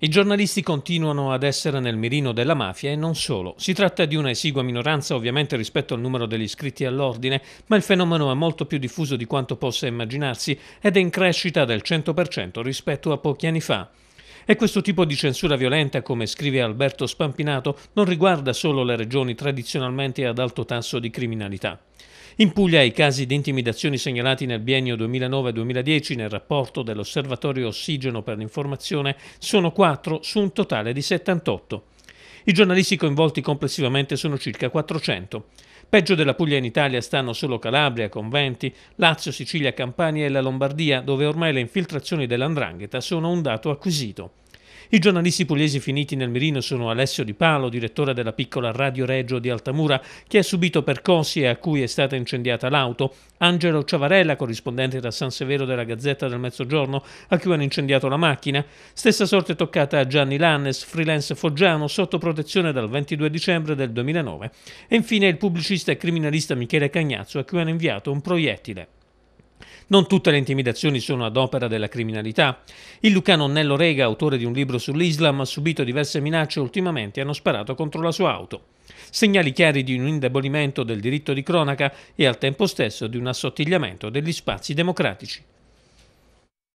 I giornalisti continuano ad essere nel mirino della mafia e non solo. Si tratta di una esigua minoranza ovviamente rispetto al numero degli iscritti all'ordine, ma il fenomeno è molto più diffuso di quanto possa immaginarsi ed è in crescita del 100% rispetto a pochi anni fa. E questo tipo di censura violenta, come scrive Alberto Spampinato, non riguarda solo le regioni tradizionalmente ad alto tasso di criminalità. In Puglia i casi di intimidazioni segnalati nel biennio 2009-2010 nel rapporto dell'Osservatorio Ossigeno per l'informazione sono 4 su un totale di 78. I giornalisti coinvolti complessivamente sono circa 400. Peggio della Puglia in Italia stanno solo Calabria, Conventi, Lazio, Sicilia, Campania e la Lombardia, dove ormai le infiltrazioni dell'andrangheta sono un dato acquisito. I giornalisti pugliesi finiti nel mirino sono Alessio Di Palo, direttore della piccola Radio Reggio di Altamura, che ha subito percossi e a cui è stata incendiata l'auto, Angelo Ciavarella, corrispondente da San Severo della Gazzetta del Mezzogiorno, a cui hanno incendiato la macchina. Stessa sorte toccata a Gianni Lannes, freelance foggiano, sotto protezione dal 22 dicembre del 2009. E infine il pubblicista e criminalista Michele Cagnazzo, a cui hanno inviato un proiettile. Non tutte le intimidazioni sono ad opera della criminalità. Il lucano Nello Rega, autore di un libro sull'Islam, ha subito diverse minacce ultimamente e hanno sparato contro la sua auto. Segnali chiari di un indebolimento del diritto di cronaca e al tempo stesso di un assottigliamento degli spazi democratici.